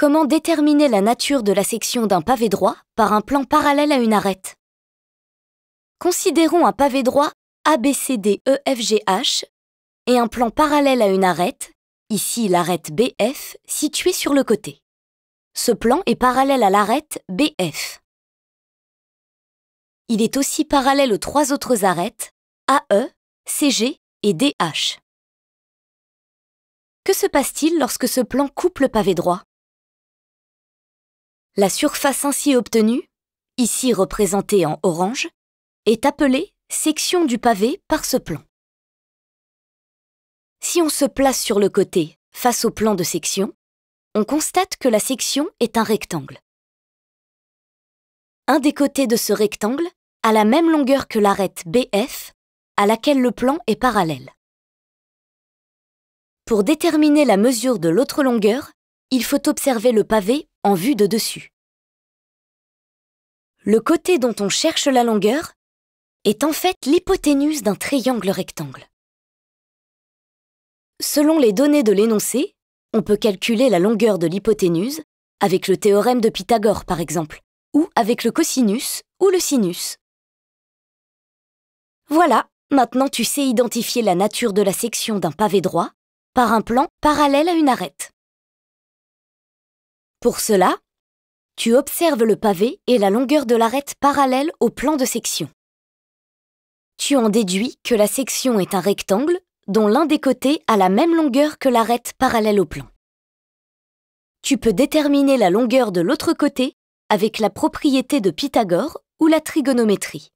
Comment déterminer la nature de la section d'un pavé droit par un plan parallèle à une arête Considérons un pavé droit ABCDEFGH et un plan parallèle à une arête, ici l'arête BF, située sur le côté. Ce plan est parallèle à l'arête BF. Il est aussi parallèle aux trois autres arêtes AE, CG et DH. Que se passe-t-il lorsque ce plan coupe le pavé droit la surface ainsi obtenue, ici représentée en orange, est appelée section du pavé par ce plan. Si on se place sur le côté, face au plan de section, on constate que la section est un rectangle. Un des côtés de ce rectangle a la même longueur que l'arête BF, à laquelle le plan est parallèle. Pour déterminer la mesure de l'autre longueur, il faut observer le pavé en vue de dessus le côté dont on cherche la longueur est en fait l'hypoténuse d'un triangle rectangle. Selon les données de l'énoncé, on peut calculer la longueur de l'hypoténuse avec le théorème de Pythagore par exemple, ou avec le cosinus ou le sinus. Voilà, maintenant tu sais identifier la nature de la section d'un pavé droit par un plan parallèle à une arête. Pour cela, tu observes le pavé et la longueur de l'arête parallèle au plan de section. Tu en déduis que la section est un rectangle dont l'un des côtés a la même longueur que l'arête parallèle au plan. Tu peux déterminer la longueur de l'autre côté avec la propriété de Pythagore ou la trigonométrie.